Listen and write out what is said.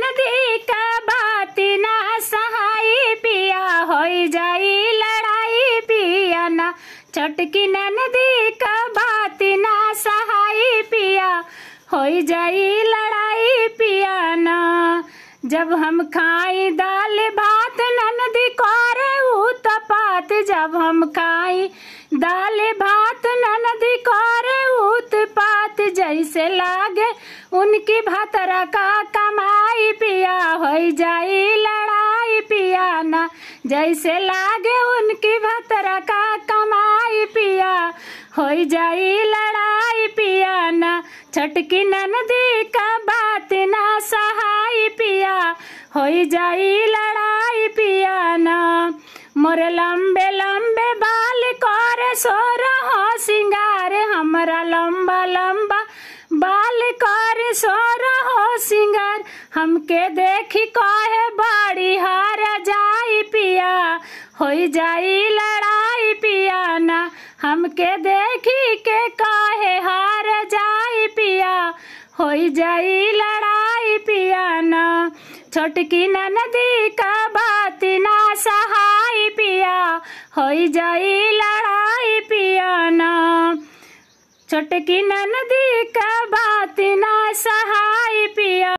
नदी का बात ना सहाय पिया हो जाई लड़ाई पिया ना का बात ना सहाय पिया हो जाई लड़ाई पिया ना जब हम खाई दाल भात नदी को रे उत्पात तो जब हम खाई दाल भात नन को उत तो पात जैसे ला उनकी भतर का कमाई पिया हो जाई लड़ाई पिया ना जैसे लागे उनकी भतर का कमाई पिया हो जाई लड़ाई पिया ना छटकी नंदी का बात ना सहाई पिया हो जाई लड़ाई पिया ना मोर लंबे लंबे बाल कोरे सो हो सिंगार हमारा लंबा लंबा बाल सोरा सिंगर हमके देखी कहे बड़ी हार जाई पिया हो जाई लड़ाई पिया ना हमके देखी के कहे हार जाई पिया हो जाई लड़ाई पिया ना छोटकी नदी का बात ना सहाय पिया हो जाई लड़ाई पिया ना छोटकी नदी का बात